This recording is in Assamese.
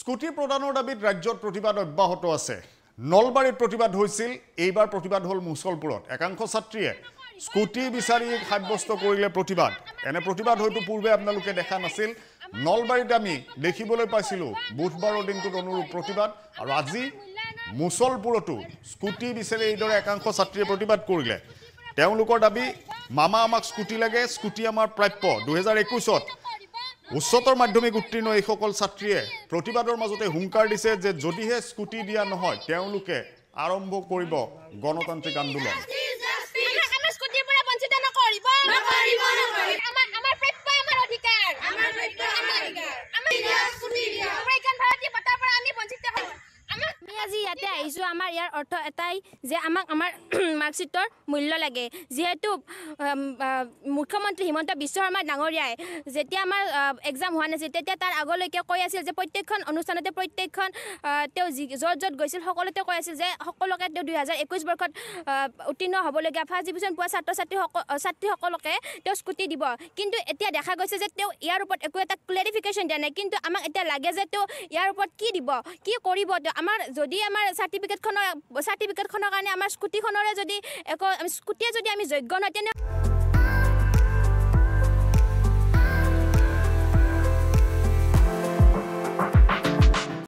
স্কুটি প্ৰদানৰ দাবীত ৰাজ্যত প্ৰতিবাদ অব্যাহত আছে নলবাৰীত প্ৰতিবাদ হৈছিল এইবাৰ প্ৰতিবাদ হ'ল মুছলপুৰত একাংশ ছাত্ৰীয়ে স্কুটি বিচাৰি সাব্যস্ত কৰিলে প্ৰতিবাদ এনে প্ৰতিবাদ হয়তো পূৰ্বে আপোনালোকে দেখা নাছিল নলবাৰীত আমি দেখিবলৈ পাইছিলোঁ বুধবাৰৰ দিনটোত অনুৰূপ প্ৰতিবাদ আৰু আজি মুছলপুৰতো স্কুটি বিচাৰি এইদৰে একাংশ ছাত্ৰীয়ে প্ৰতিবাদ কৰিলে তেওঁলোকৰ দাবী মামা আমাক স্কুটি লাগে স্কুটি আমাৰ প্ৰাপ্য দুহেজাৰ একৈছত উচ্চতৰ মাধ্যমিক উত্তীৰ্ণ এইসকল ছাত্ৰীয়ে প্ৰতিবাদৰ মাজতে হুংকাৰ দিছে যে যদিহে স্কুটি দিয়া নহয় তেওঁলোকে আৰম্ভ কৰিব গণতান্ত্ৰিক আন্দোলন পাইছোঁ আমাৰ ইয়াৰ অৰ্থ এটাই যে আমাক আমাৰ মাৰ্কশ্বিটৰ মূল্য লাগে যিহেতু মুখ্যমন্ত্ৰী হিমন্ত বিশ্ব শৰ্মা ডাঙৰীয়াই যেতিয়া আমাৰ এক্সাম হোৱা নাছিল তেতিয়া তাৰ আগলৈকে কৈ আছিল যে প্ৰত্যেকখন অনুষ্ঠানতে প্ৰত্যেকখন তেওঁ যি য'ত য'ত গৈছিল সকলোতে কৈ আছিল যে সকলোকে তেওঁ দুহেজাৰ একৈছ বৰ্ষত উত্তীৰ্ণ হ'বলগীয়া ফাৰ্ষ্ট ডিভিজন পোৱা ছাত্ৰ ছাত্ৰীসকল ছাত্ৰীসকলকে তেওঁ স্কুটি দিব কিন্তু এতিয়া দেখা গৈছে যে তেওঁ ইয়াৰ ওপৰত একো এটা ক্লেৰিফিকেশ্যন দিয়া নাই কিন্তু আমাক এতিয়া লাগে যে তেওঁ ইয়াৰ ওপৰত কি দিব কি কৰিব তেওঁ আমাৰ যদি আমাৰ ছাত্ৰী চাৰ্টিফিকেটখনৰ চাৰ্টিফিকেটখনৰ কাৰণে আমাৰ স্কুটিখনৰে যদি একো স্কুটিয়ে যদি আমি যোগ্য নহয় তেনে